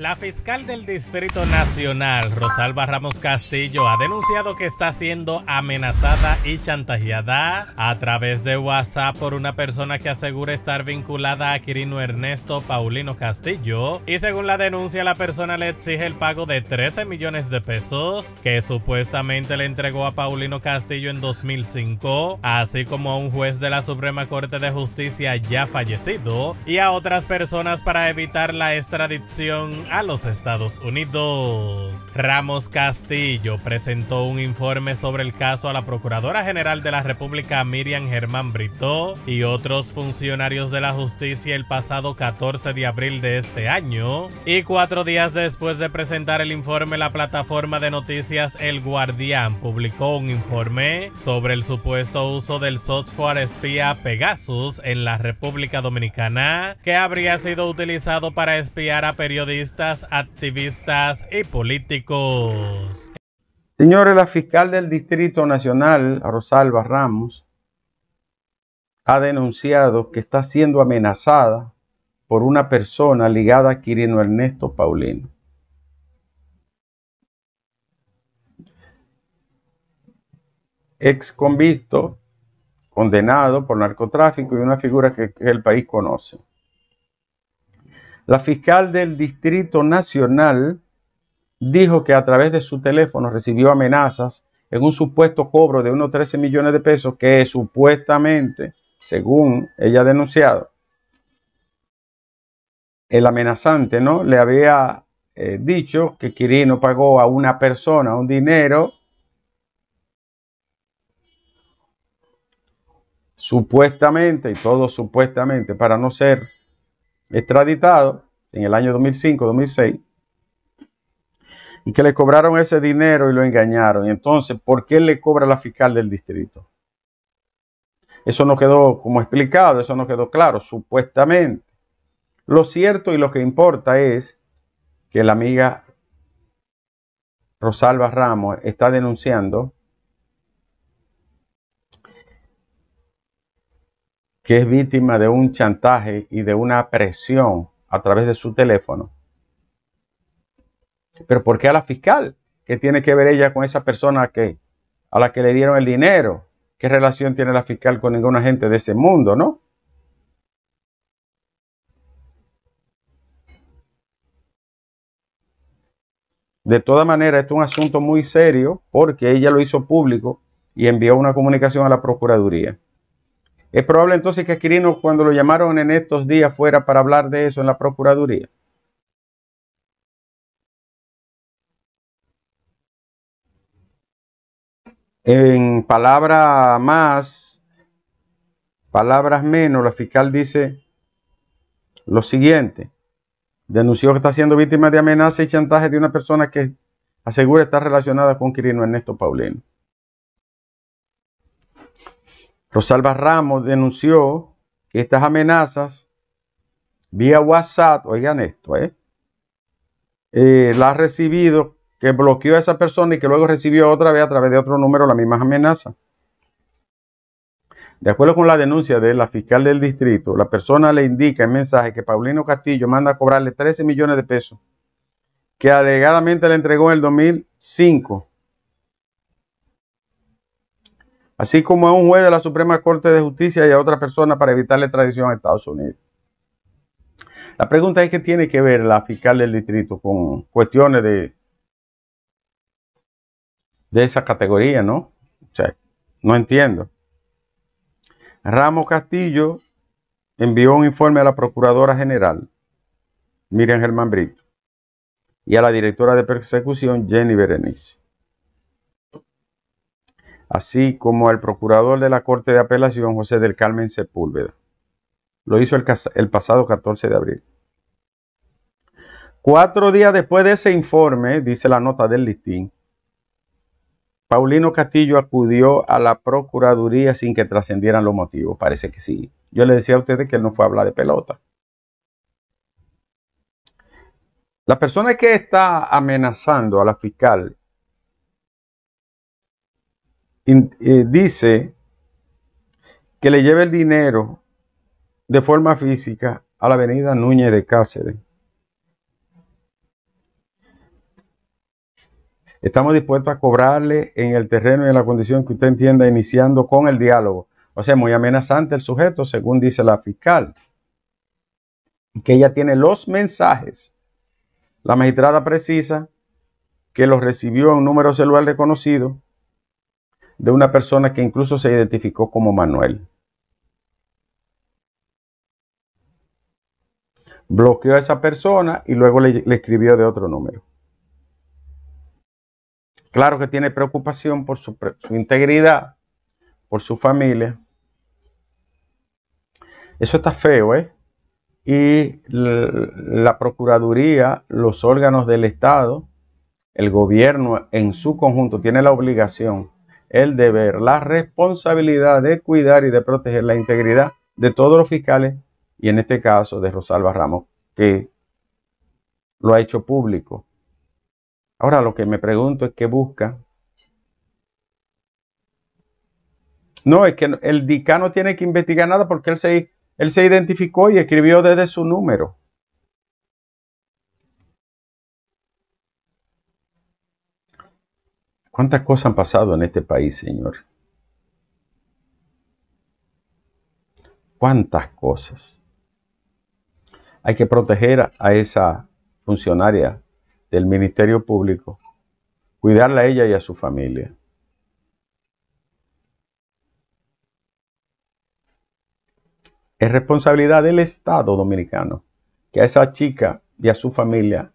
La fiscal del Distrito Nacional, Rosalba Ramos Castillo, ha denunciado que está siendo amenazada y chantajeada a través de WhatsApp por una persona que asegura estar vinculada a Quirino Ernesto Paulino Castillo. Y según la denuncia, la persona le exige el pago de 13 millones de pesos que supuestamente le entregó a Paulino Castillo en 2005, así como a un juez de la Suprema Corte de Justicia ya fallecido y a otras personas para evitar la extradición a los Estados Unidos. Ramos Castillo presentó un informe sobre el caso a la Procuradora General de la República Miriam Germán Brito y otros funcionarios de la justicia el pasado 14 de abril de este año. Y cuatro días después de presentar el informe, la plataforma de noticias El Guardián publicó un informe sobre el supuesto uso del software espía Pegasus en la República Dominicana que habría sido utilizado para espiar a periodistas activistas y políticos. Señores, la fiscal del Distrito Nacional, Rosalba Ramos, ha denunciado que está siendo amenazada por una persona ligada a Quirino Ernesto Paulino. Ex convicto, condenado por narcotráfico y una figura que el país conoce. La fiscal del Distrito Nacional dijo que a través de su teléfono recibió amenazas en un supuesto cobro de unos 13 millones de pesos que supuestamente, según ella ha denunciado, el amenazante ¿no? le había eh, dicho que Quirino pagó a una persona un dinero supuestamente, y todo supuestamente, para no ser extraditado en el año 2005-2006 y que le cobraron ese dinero y lo engañaron. Y entonces, ¿por qué le cobra la fiscal del distrito? Eso no quedó como explicado, eso no quedó claro, supuestamente. Lo cierto y lo que importa es que la amiga Rosalba Ramos está denunciando que es víctima de un chantaje y de una presión a través de su teléfono. Pero ¿por qué a la fiscal? ¿Qué tiene que ver ella con esa persona que, a la que le dieron el dinero? ¿Qué relación tiene la fiscal con ninguna gente de ese mundo, no? De toda manera, esto es un asunto muy serio porque ella lo hizo público y envió una comunicación a la Procuraduría. Es probable entonces que Quirino, cuando lo llamaron en estos días, fuera para hablar de eso en la Procuraduría. En palabra más, palabras menos, la fiscal dice lo siguiente. Denunció que está siendo víctima de amenaza y chantaje de una persona que asegura estar relacionada con Quirino Ernesto Paulino. Rosalba Ramos denunció que estas amenazas vía WhatsApp, oigan esto, ¿eh? ¿eh? la ha recibido, que bloqueó a esa persona y que luego recibió otra vez a través de otro número las mismas amenazas. De acuerdo con la denuncia de la fiscal del distrito, la persona le indica en mensaje que Paulino Castillo manda a cobrarle 13 millones de pesos que alegadamente le entregó en el 2005 así como a un juez de la Suprema Corte de Justicia y a otra persona para evitarle tradición a Estados Unidos. La pregunta es qué tiene que ver la fiscal del distrito con cuestiones de, de esa categoría, ¿no? O sea, no entiendo. Ramos Castillo envió un informe a la Procuradora General, Miriam Germán Brito, y a la directora de persecución, Jenny Berenice así como el procurador de la Corte de Apelación, José del Carmen Sepúlveda. Lo hizo el, el pasado 14 de abril. Cuatro días después de ese informe, dice la nota del listín, Paulino Castillo acudió a la Procuraduría sin que trascendieran los motivos. Parece que sí. Yo le decía a ustedes que él no fue a hablar de pelota. La persona que está amenazando a la fiscal eh, dice que le lleve el dinero de forma física a la avenida Núñez de Cáceres. Estamos dispuestos a cobrarle en el terreno y en la condición que usted entienda, iniciando con el diálogo. O sea, muy amenazante el sujeto, según dice la fiscal, que ella tiene los mensajes. La magistrada precisa que los recibió en un número celular reconocido de una persona que incluso se identificó como Manuel. Bloqueó a esa persona y luego le, escribió de otro número. Claro que tiene preocupación por su, su, integridad, por su familia. Eso está feo, ¿eh? Y la Procuraduría, los órganos del Estado, el gobierno en su conjunto tiene la obligación el deber, la responsabilidad de cuidar y de proteger la integridad de todos los fiscales y en este caso de Rosalba Ramos, que lo ha hecho público. Ahora lo que me pregunto es qué busca. No, es que el dicano tiene que investigar nada porque él se, él se identificó y escribió desde su número. ¿Cuántas cosas han pasado en este país, Señor? ¿Cuántas cosas? Hay que proteger a esa funcionaria del Ministerio Público, cuidarla a ella y a su familia. Es responsabilidad del Estado dominicano que a esa chica y a su familia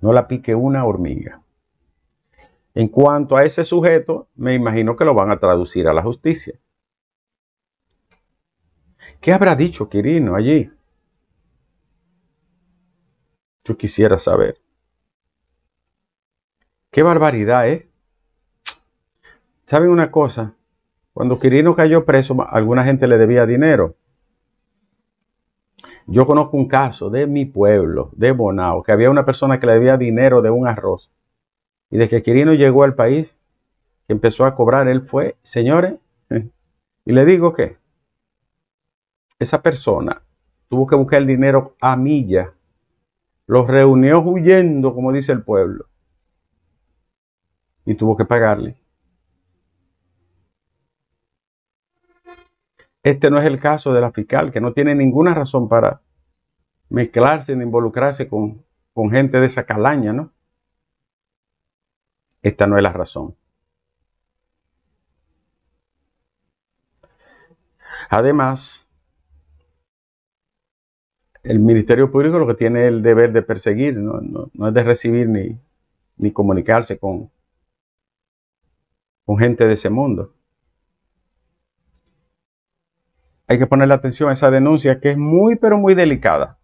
no la pique una hormiga. En cuanto a ese sujeto, me imagino que lo van a traducir a la justicia. ¿Qué habrá dicho Quirino allí? Yo quisiera saber. ¡Qué barbaridad, eh! ¿Saben una cosa? Cuando Quirino cayó preso, alguna gente le debía dinero. Yo conozco un caso de mi pueblo, de Bonao, que había una persona que le debía dinero de un arroz y desde que Quirino llegó al país, que empezó a cobrar, él fue, señores, eh". y le digo que esa persona tuvo que buscar el dinero a milla, los reunió huyendo, como dice el pueblo, y tuvo que pagarle. Este no es el caso de la fiscal, que no tiene ninguna razón para mezclarse ni involucrarse con gente de esa calaña, ¿no? Esta no es la razón. Además, el Ministerio Público lo que tiene el deber de perseguir, no, es de recibir ni, comunicarse con, con gente de ese mundo. Hay que ponerle atención a esa denuncia que es muy, pero muy delicada.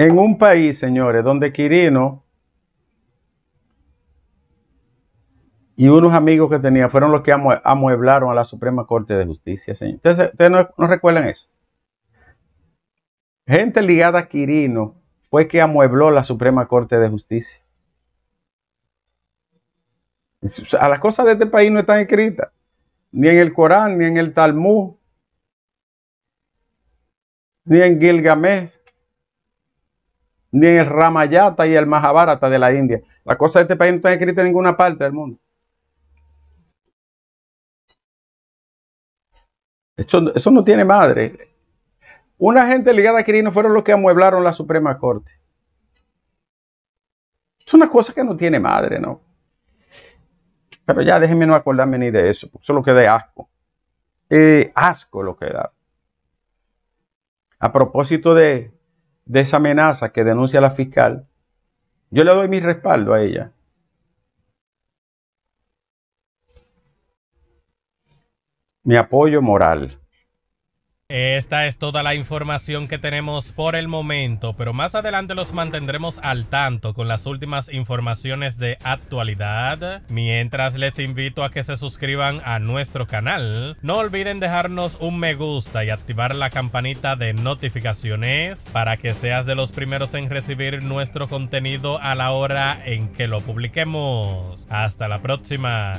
en un país, señores, donde Quirino y unos amigos que tenía fueron los que amueblaron a la Suprema Corte de Justicia, señor. Ustedes, no, recuerdan eso. Gente ligada a Quirino fue que amuebló la Suprema Corte de Justicia. A las cosas de este país no están escritas, ni en el Corán, ni en el Talmud, ni en Gilgamesh ni el Ramayata y el Mahabharata de la India. La cosa de este país no está escrita en ninguna parte del mundo. Eso, eso no tiene madre. Una gente ligada a Quirino fueron los que amueblaron la Suprema Corte. Es una cosa que no tiene madre, ¿no? Pero ya déjenme no acordarme ni de eso, porque lo que da asco. Eh, asco lo que da. A propósito de, de esa amenaza que denuncia la fiscal, yo le doy mi respaldo a ella. Mi apoyo moral. Esta es toda la información que tenemos por el momento, pero más adelante los mantendremos al tanto con las últimas informaciones de actualidad. Mientras les invito a que se suscriban a nuestro canal, no olviden dejarnos un me gusta y activar la campanita de notificaciones para que seas de los primeros en recibir nuestro contenido a la hora en que lo publiquemos. Hasta la próxima.